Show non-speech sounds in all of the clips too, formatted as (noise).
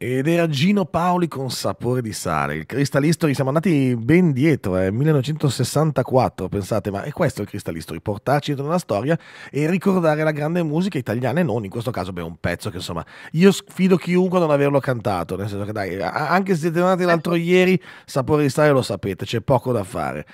Ed era Gino Paoli con sapore di sale. Il Crystal History, siamo andati ben dietro, è eh, 1964, pensate, ma è questo il Crystal History, portarci dentro una storia e ricordare la grande musica italiana e non, in questo caso, beh, un pezzo che insomma, io sfido chiunque a non averlo cantato, nel senso che dai, anche se siete andati l'altro ieri, sapore di sale lo sapete, c'è poco da fare.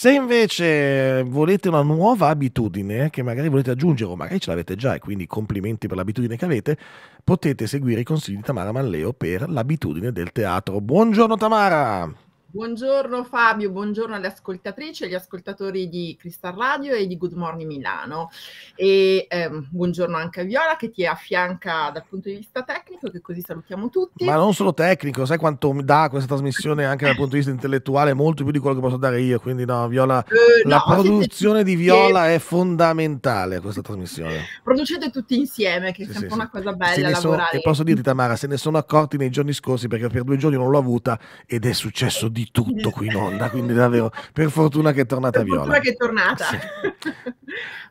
Se invece volete una nuova abitudine che magari volete aggiungere o magari ce l'avete già e quindi complimenti per l'abitudine che avete, potete seguire i consigli di Tamara Manleo per l'abitudine del teatro. Buongiorno Tamara! Buongiorno Fabio, buongiorno alle ascoltatrici e agli ascoltatori di Cristal Radio e di Good Morning Milano. E ehm, buongiorno anche a Viola che ti affianca dal punto di vista tecnico, che così salutiamo tutti. Ma non solo tecnico, sai quanto mi dà questa trasmissione anche dal punto di vista intellettuale, molto più di quello che posso dare io. Quindi no, Viola, eh, la produzione di Viola che... è fondamentale a questa trasmissione. Producete tutti insieme, che sì, è sempre sì, una sì. cosa bella lavorare. Sono, e posso dirti Tamara, se ne sono accorti nei giorni scorsi perché per due giorni non l'ho avuta ed è successo di di tutto qui in onda, quindi davvero per fortuna che è tornata per Viola. Per fortuna che è tornata. Sì.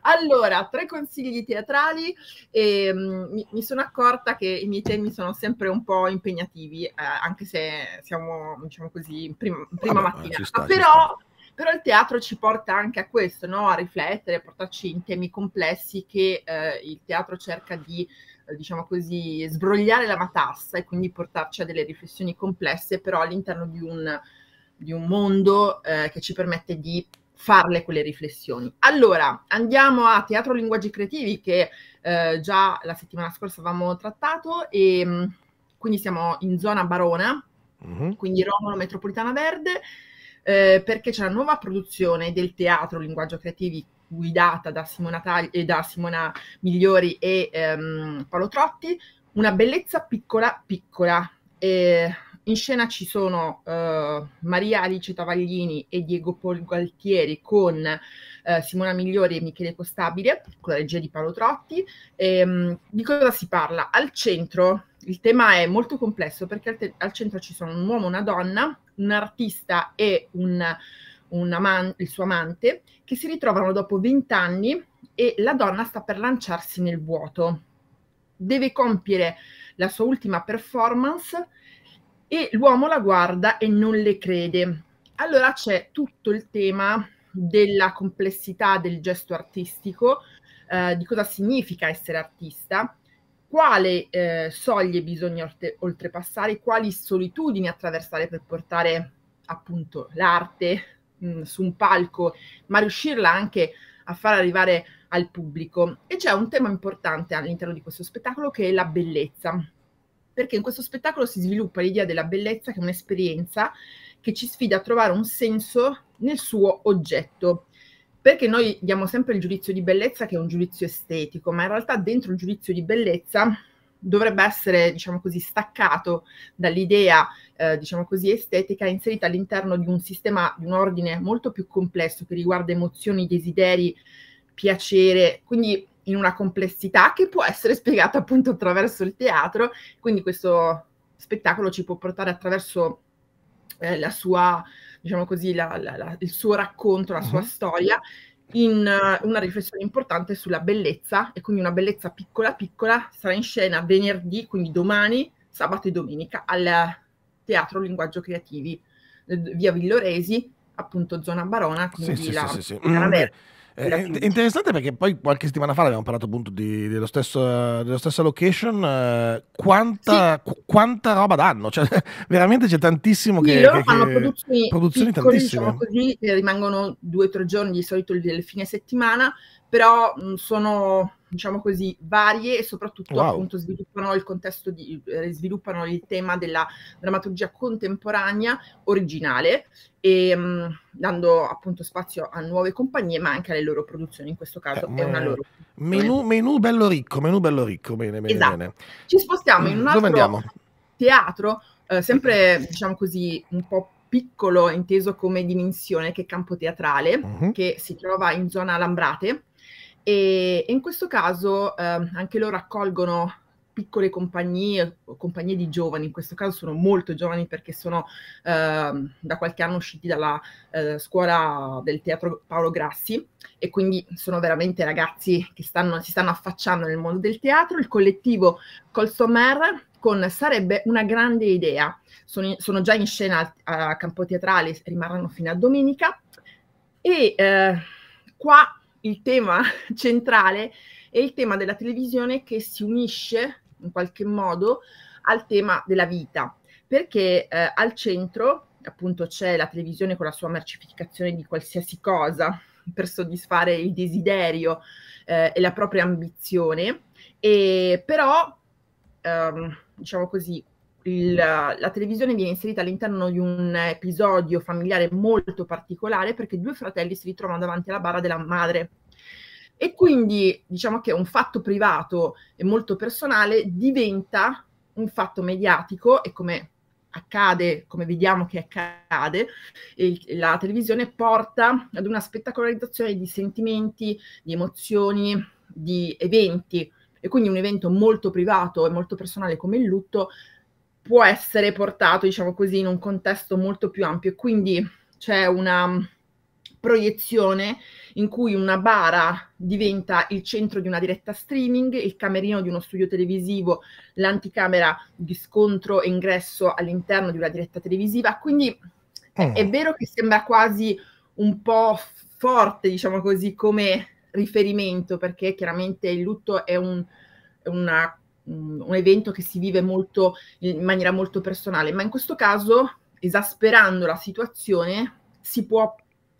(laughs) allora, tre consigli teatrali. E, ehm, mi, mi, sono accorta che i miei temi sono sempre un po' impegnativi, eh, anche se siamo, diciamo così, in prima, prima Vabbè, mattina. Sta, ah, però però il teatro ci porta anche a questo, no? a riflettere, a portarci in temi complessi che eh, il teatro cerca di, eh, diciamo così, sbrogliare la matassa e quindi portarci a delle riflessioni complesse, però all'interno di un di un mondo eh, che ci permette di farle quelle riflessioni. Allora, andiamo a Teatro Linguaggi Creativi che eh, già la settimana scorsa avevamo trattato e mm, quindi siamo in zona Barona, mm-hmm. quindi Romolo Metropolitana Verde, eh, perché c'è una nuova produzione del Teatro Linguaggio Creativi guidata da Simona, Tagli- e eh, da Simona Migliori e ehm, Paolo Trotti, una bellezza piccola, piccola, eh, in scena ci sono eh, Maria Alice Tavaglini e Diego Polgaltieri con eh, Simona Migliori e Michele Costabile, con la regia di Paolo Trotti. E, ehm, mh, di cosa si parla? Al centro il tema è molto complesso perché al, te- al centro ci sono un uomo, una donna, un artista e un, un am- il suo amante che si ritrovano dopo 20 anni e la donna sta per lanciarsi nel vuoto. Deve compiere la sua ultima performance e l'uomo la guarda e non le crede. Allora c'è tutto il tema della complessità del gesto artistico, eh, di cosa significa essere artista, quali eh, soglie bisogna orte- oltrepassare, quali solitudini attraversare per portare appunto l'arte mh, mm, su un palco, ma riuscirla anche a far arrivare al pubblico. E c'è un tema importante all'interno di questo spettacolo che è la bellezza perché in questo spettacolo si sviluppa l'idea della bellezza che è un'esperienza che ci sfida a trovare un senso nel suo oggetto. Perché noi diamo sempre il giudizio di bellezza che è un giudizio estetico, ma in realtà dentro il giudizio di bellezza dovrebbe essere, diciamo così, staccato dall'idea, eh, diciamo così, estetica, inserita all'interno di un sistema, di un ordine molto più complesso che riguarda emozioni, desideri, piacere. Quindi in una complessità che può essere spiegata appunto attraverso il teatro, quindi questo spettacolo ci può portare attraverso eh, la sua, diciamo così, la, la, la, il suo racconto, la sua uh-huh. storia, in uh, una riflessione importante sulla bellezza e quindi una bellezza piccola piccola sarà in scena venerdì, quindi domani, sabato e domenica al Teatro Linguaggio Creativi, eh, via Villoresi, appunto zona Barona, quindi sì, la sì, sì, sì. Eh, è interessante perché poi qualche settimana fa abbiamo parlato appunto di, dello stesso, dello stesso location, eh, quanta, sì. qu- quanta roba danno, cioè (laughs) veramente c'è tantissimo sì, che, loro che, fanno che produzioni, produzioni piccoli, diciamo così, rimangono due o tre giorni di solito del fine settimana, però sono diciamo così, varie e soprattutto wow. appunto sviluppano il contesto di, eh, sviluppano il tema della drammaturgia contemporanea originale e ehm, mh, dando appunto spazio a nuove compagnie ma anche alle loro produzioni in questo caso eh, è una eh, loro menù, menù bello ricco menù bello ricco bene bene, esatto. bene. ci spostiamo in mm, un altro teatro eh, sempre diciamo così un po' piccolo inteso come dimensione che è campo teatrale uh-huh. che si trova in zona Lambrate e, e in questo caso eh, anche loro accolgono piccole compagnie, compagnie di giovani, in questo caso sono molto giovani perché sono eh, da qualche anno usciti dalla eh, scuola del teatro Paolo Grassi e quindi sono veramente ragazzi che stanno, si stanno affacciando nel mondo del teatro. Il collettivo Colsomer con Sarebbe una grande idea, sono, sono già in scena a, a Campo Teatrale, rimarranno fino a domenica e eh, qua il tema (laughs) centrale è il tema della televisione che si unisce in qualche modo al tema della vita, perché eh, al centro appunto c'è la televisione con la sua mercificazione di qualsiasi cosa (laughs) per soddisfare il desiderio eh, e la propria ambizione, e però ehm, diciamo così il, la televisione viene inserita all'interno di un episodio familiare molto particolare perché due fratelli si ritrovano davanti alla bara della madre. E quindi diciamo che un fatto privato e molto personale diventa un fatto mediatico e come accade, come vediamo che accade, il, la televisione porta ad una spettacolarizzazione di sentimenti, di emozioni, di eventi e quindi un evento molto privato e molto personale come il lutto può essere portato, diciamo così, in un contesto molto più ampio. Quindi c'è una mm, proiezione in cui una bara diventa il centro di una diretta streaming, il camerino di uno studio televisivo, l'anticamera di scontro e ingresso all'interno di una diretta televisiva. Quindi eh. è vero che sembra quasi un po' forte, diciamo così, come riferimento, perché chiaramente il lutto è, un, è una un evento che si vive molto, in maniera molto personale, ma in questo caso, esasperando la situazione, si può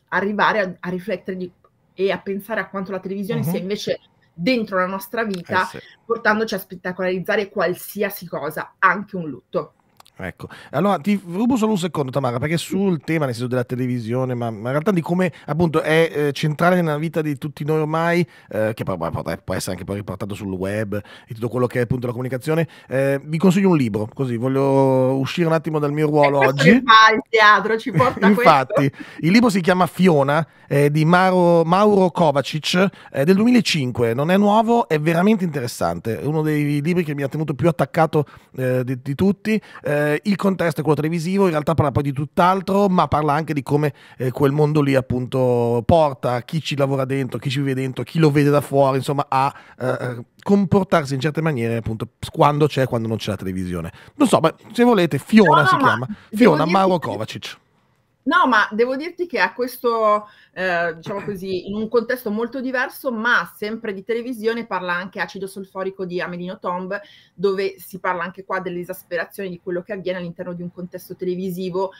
arrivare a, a riflettere di, e a pensare a quanto la televisione uh-huh. sia invece dentro la nostra vita, eh sì. portandoci a spettacolarizzare qualsiasi cosa, anche un lutto. Ecco, allora ti rubo solo un secondo Tamara, perché sul tema, nel senso della televisione, ma, ma in realtà di come appunto è eh, centrale nella vita di tutti noi ormai, eh, che poi, può essere anche poi riportato sul web e tutto quello che è appunto la comunicazione, eh, vi consiglio un libro, così voglio uscire un attimo dal mio ruolo (laughs) oggi. Ci fa il teatro, ci porta Infatti, questo. il libro si chiama Fiona di Mauro, Mauro Kovacic del 2005, non è nuovo, è veramente interessante, è uno dei libri che mi ha tenuto più attaccato eh, di, di, tutti. Eh, eh, il contesto è quello televisivo, in realtà parla poi di tutt'altro, ma parla anche di come eh, quel mondo lì appunto porta chi ci lavora dentro, chi ci vive dentro, chi lo vede da fuori, insomma, a eh, eh comportarsi in certe maniere appunto quando c'è, e quando non c'è la televisione. Non so, ma se volete, Fiona no, si chiama, Fiona Mauro Kovacic. No, ma devo dirti che a questo, eh, diciamo così, in un contesto molto diverso, ma sempre di televisione, parla anche acido solforico di Amelino Tomb, dove si parla anche qua dell'esasperazione di quello che avviene all'interno di un contesto televisivo,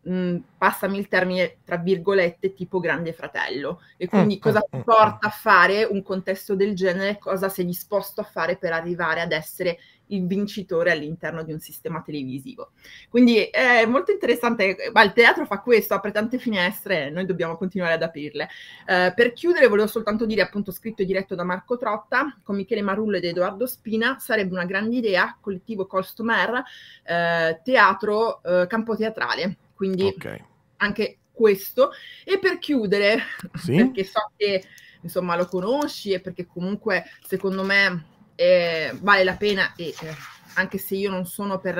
mh, mm, passami il termine, tra virgolette, tipo grande fratello. E quindi mm, cosa mm, ti porta a fare un contesto del genere, cosa sei disposto a fare per arrivare ad essere il vincitore all'interno di un sistema televisivo. Quindi è molto interessante, ma il teatro fa questo, apre tante finestre noi dobbiamo continuare ad aprirle. Eh, per chiudere volevo soltanto dire, appunto scritto e diretto da Marco Trotta, con Michele Marullo ed Edoardo Spina, sarebbe una grande idea, collettivo Colstomer, eh, teatro, eh, campo teatrale. Quindi okay. anche questo. E per chiudere, sì? perché so che insomma lo conosci e perché comunque secondo me eh, vale la pena e eh, anche se io non sono per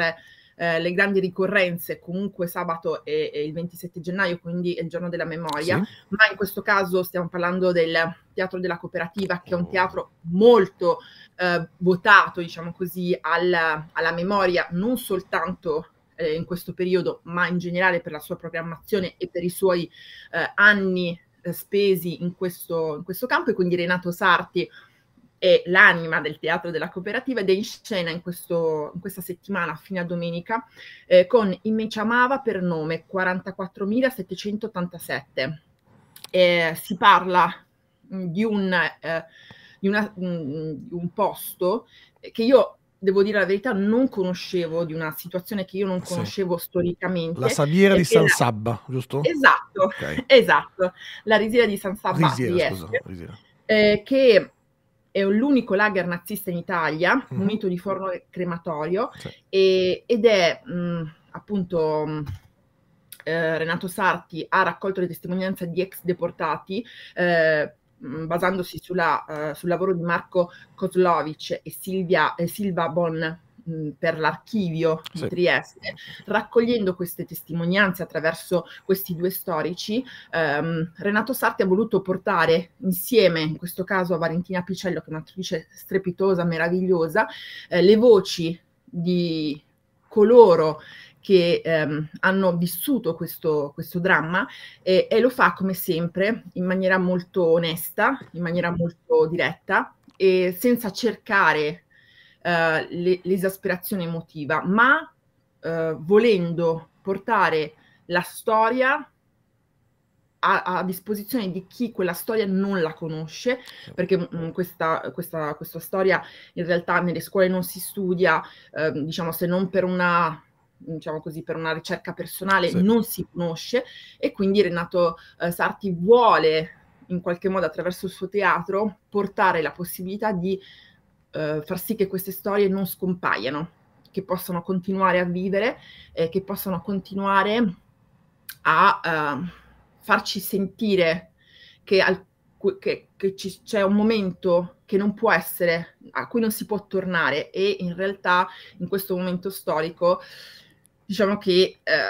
eh, le grandi ricorrenze, comunque sabato è, è, il 27 gennaio, quindi è il giorno della memoria, sì. ma in questo caso stiamo parlando del Teatro della Cooperativa, che è un oh. teatro molto eh, votato, diciamo così, alla, alla memoria, non soltanto eh, in questo periodo, ma in generale per la sua programmazione e per i suoi eh, anni eh, spesi in questo, in questo campo. E quindi Renato Sarti, è l'anima del teatro della cooperativa ed è in scena in, questo, in questa settimana, fino a domenica, eh, con Imeciamava per nome 44.787. Eh, si parla mm, di un, eh, di, una, mm, di un posto che io devo dire la verità, non conoscevo di una situazione che io non conoscevo sì. storicamente. La Saviera di San la... Sabba, giusto? Esatto, okay. (laughs) esatto. La risiera di San Sabba risiera, scusa, eh, che è l'unico lager nazista in Italia, mm. munito di forno crematorio, sì. e, ed è mh, mm, appunto... Mm, eh, Renato Sarti ha raccolto le testimonianze di ex deportati eh, mm, basandosi sulla, eh, sul lavoro di Marco Kozlovic e Silvia, Silva Bon per l'archivio sì. di Trieste, raccogliendo queste testimonianze attraverso questi due storici, ehm, Renato Sarti ha voluto portare insieme, in questo caso a Valentina Picello, che è un'attrice strepitosa, meravigliosa, eh, le voci di coloro che ehm, hanno vissuto questo, questo dramma e, e, lo fa come sempre in maniera molto onesta, in maniera molto diretta e senza cercare eh, l'esasperazione emotiva, ma eh, volendo portare la storia a, a, disposizione di chi quella storia non la conosce, perché mh, mm, mm, questa, questa, questa, storia in realtà nelle scuole non si studia, eh, diciamo se non per una diciamo così, per una ricerca personale sì. non si conosce e quindi Renato eh, Sarti vuole in qualche modo attraverso il suo teatro portare la possibilità di eh, far sì che queste storie non scompaiano, che possano continuare a vivere, eh, che possano continuare a eh, farci sentire che, al, che, che ci, c'è un momento che non può essere, a cui non si può tornare e in realtà in questo momento storico diciamo che eh...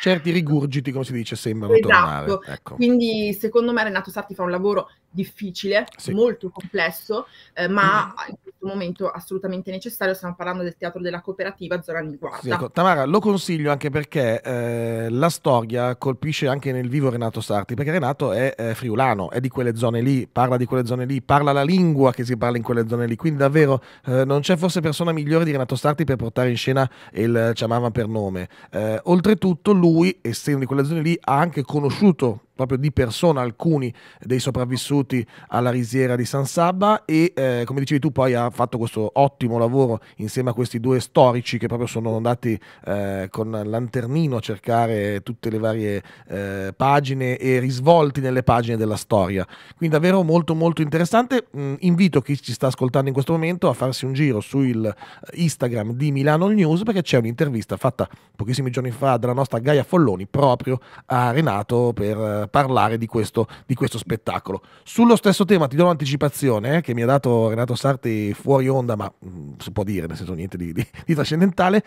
certi rigurgiti come si dice sembrano esatto. tornare ecco. quindi secondo me Renato Sarti fa un lavoro difficile, sì. molto complesso, eh, ma mm. in questo momento assolutamente necessario. Stiamo parlando del teatro della cooperativa Zona Guarda. Sì, ecco. Tamara, lo consiglio anche perché eh, la storia colpisce anche nel vivo Renato Sarti, perché Renato è eh, friulano, è di quelle zone lì, parla di quelle zone lì, parla la lingua che si parla in quelle zone lì, quindi davvero eh, non c'è forse persona migliore di Renato Sarti per portare in scena il eh, Ciamama per nome. Eh, oltretutto lui, essendo di quelle zone lì, ha anche conosciuto proprio di persona alcuni dei sopravvissuti alla risiera di San Sabba e eh, come dicevi tu poi ha fatto questo ottimo lavoro insieme a questi due storici che proprio sono andati eh, con lanternino a cercare tutte le varie eh, pagine e risvolti nelle pagine della storia. Quindi davvero molto molto interessante. Mm, invito chi ci sta ascoltando in questo momento a farsi un giro sul Instagram di Milano News perché c'è un'intervista fatta pochissimi giorni fa dalla nostra Gaia Folloni proprio a Renato per eh, parlare di questo, di questo spettacolo. Sullo stesso tema ti do un'anticipazione eh, che mi ha dato Renato Sarti fuori onda, ma mh, mm, si può dire, nel senso niente di, di, di trascendentale.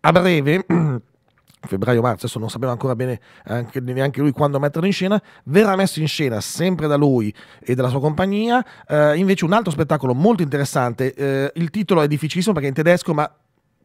A breve... (clears throat) febbraio-marzo, adesso non sapeva ancora bene anche, neanche lui quando metterlo in scena, verrà messo in scena sempre da lui e dalla sua compagnia, eh, invece un altro spettacolo molto interessante, eh, il titolo è difficilissimo perché è in tedesco, ma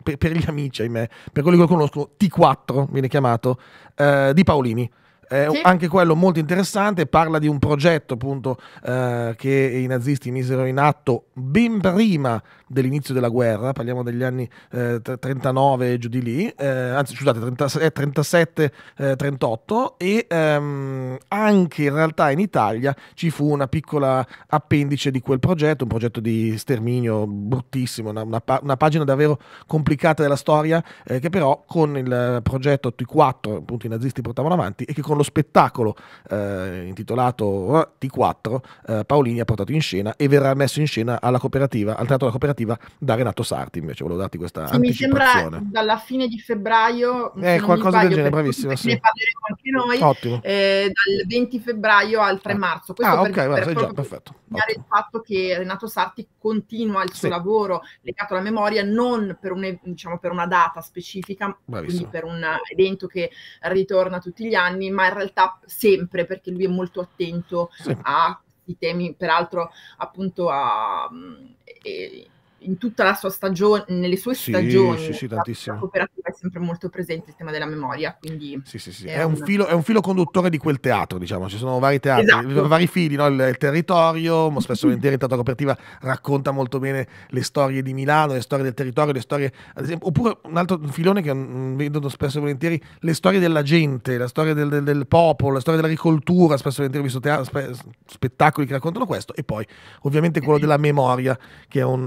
per, gli amici, ahimè, per quelli che lo conoscono, T4 viene chiamato, eh, di Paolini. Eh, sì. Anche quello molto interessante, parla di un progetto appunto eh, che i nazisti misero in atto ben prima dell'inizio della guerra, parliamo degli anni eh, 39 giù di lì, eh, anzi scusate 37-38 eh, eh, e ehm, anche in realtà in Italia ci fu una piccola appendice di quel progetto, un progetto di sterminio bruttissimo, una, una, una pagina davvero complicata della storia che però con il progetto T4 appunto i nazisti portavano avanti e che con lo spettacolo eh, intitolato eh, T4 eh, Paolini ha portato in scena e verrà messo in scena alla cooperativa, al teatro della cooperativa da Renato Sarti. Invece volevo darti questa sì, Mi sembra dalla fine di febbraio. Eh, qualcosa del genere, bravissimo. Sì. Ne parleremo anche noi. Ottimo. Eh, dal 20 febbraio al 3 eh. marzo. Questo ah, ok, guarda, sei già, perfetto sottolineare il fatto che Renato Sarti continua il suo sì. lavoro legato alla memoria non per, un, diciamo, per una data specifica, Bravissimo. quindi per un evento che ritorna tutti gli anni, ma in realtà sempre perché lui è molto attento sì. a i temi, peraltro appunto a... Mm, e, in tutta la sua stagione, nelle sue sì, stagioni, sì, sì, la, la cooperativa è sempre molto presente il tema della memoria. Quindi sì, sì, sì. È, è, un una... filo, è, un filo, conduttore di quel teatro, diciamo, ci sono vari teatri, esatto. vari fili, no? il, il, territorio, ma spesso (laughs) volentieri il cooperativa racconta molto bene le storie di Milano, le storie del territorio, le storie, ad esempio, oppure un altro filone che vedo spesso e volentieri, le storie della gente, la storia del, del, del popolo, la storia dell'agricoltura, spesso e volentieri ho visto teatro, spe, spettacoli che raccontano questo, e poi ovviamente quello eh della memoria, che è un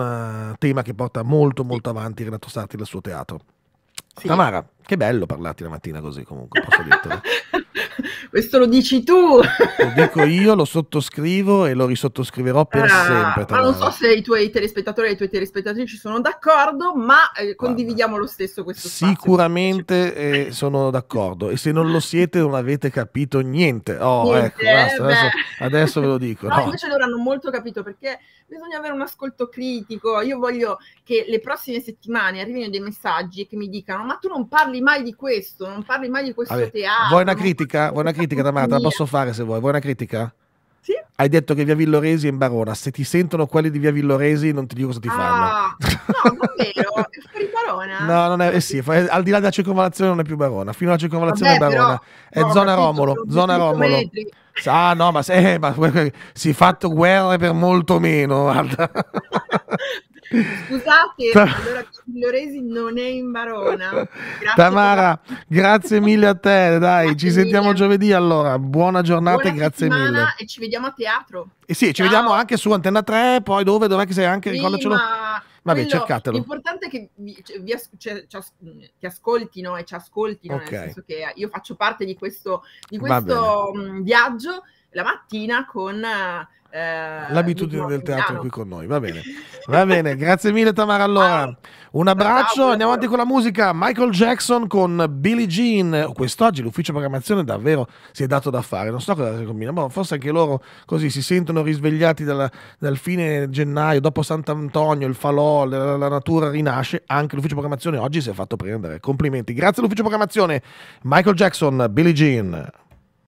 tema che porta molto molto avanti Renato Sarti nel suo teatro. Sì. Tamara, che bello parlarti la mattina così comunque, posso dirtelo. (laughs) (laughs) questo lo dici tu. Lo dico io, lo sottoscrivo e lo risottoscriverò per ah, sempre. Ma non so se i tuoi telespettatori e i tuoi telespettatrici sono d'accordo, ma eh, condividiamo lo stesso questo Sicuramente eh, sono d'accordo e se non lo siete non avete capito niente. Oh, ecco, niente, ecco, basta, eh, adesso, adesso, ve lo dico. No, no. invece loro hanno molto capito perché bisogna avere un ascolto critico. Io voglio che le prossime settimane arrivino dei messaggi che mi dicano ma tu non parli mai di questo, non parli mai di questo Vabbè, teatro. Vuoi una critica? critica? Vuoi una critica, Tamara? La posso fare se vuoi. Vuoi una critica? Sì. Hai detto che via Villoresi è in Barona. Se ti sentono quelli di via Villoresi, non ti dico cosa ti ah, fanno. No, non è vero, è fuori Barona. No, non è, eh sì, al di là della circonvalazione non è più Barona. Fino alla circonvalazione Vabbè, è Barona. Però, è no, zona Romolo. Zona Romolo. Metri. Ah, no, ma, se, ma (laughs) si è fatto guerre per molto meno. Guarda. (laughs) Scusate, Ta- allora Miglioresi non è in Barona. Grazie Tamara, per... grazie (laughs) mille a te, dai, grazie ci sentiamo mille. giovedì allora. Buona giornata Buona e grazie mille. E ci vediamo a teatro. E eh sì, Ciao. ci vediamo anche su Antenna 3, poi dove, dov'è che sei anche, Prima... ricordacelo. Vabbè, Quello, cercatelo. L'importante è che vi, cioè, vi as, cioè, as, ti ascoltino e ci ascoltino, okay. nel senso che eh, io faccio parte di questo, di questo mm, viaggio la mattina con... Eh, L'abitudine del teatro qui con noi, va bene. Va bene, grazie mille Tamara. Allora, un abbraccio, ciao, andiamo avanti con la musica. Michael Jackson con Billie Jean. Quest'oggi l'ufficio programmazione davvero si è dato da fare. Non so cosa si combina, ma forse anche loro così si sentono risvegliati dalla, dal fine gennaio, dopo Sant'Antonio, il falò, la, la natura rinasce. Anche l'ufficio programmazione oggi si è fatto prendere. Complimenti. Grazie all'ufficio programmazione. Michael Jackson, Billie Jean.